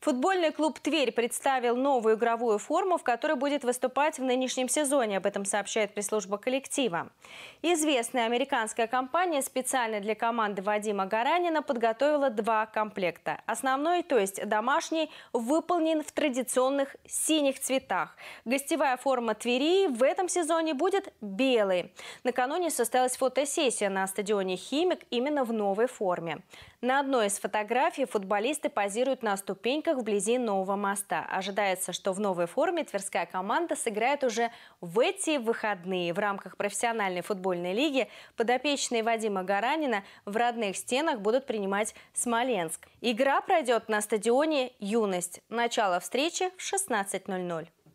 Футбольный клуб «Тверь» представил новую игровую форму, в которой будет выступать в нынешнем сезоне. Об этом сообщает пресс-служба коллектива. Известная американская компания специально для команды Вадима Гаранина подготовила два комплекта. Основной, то есть домашний, выполнен в традиционных синих цветах. Гостевая форма «Твери» в этом сезоне будет белой. Накануне состоялась фотосессия на стадионе «Химик» именно в новой форме. На одной из фотографий футболисты позируют на ступеньках скамейках вблизи Нового моста. Ожидается, что в новой форме тверская команда сыграет уже в эти выходные. В рамках профессиональной футбольной лиги подопечные Вадима Гаранина в родных стенах будут принимать Смоленск. Игра пройдет на стадионе «Юность». Начало встречи в 16.00.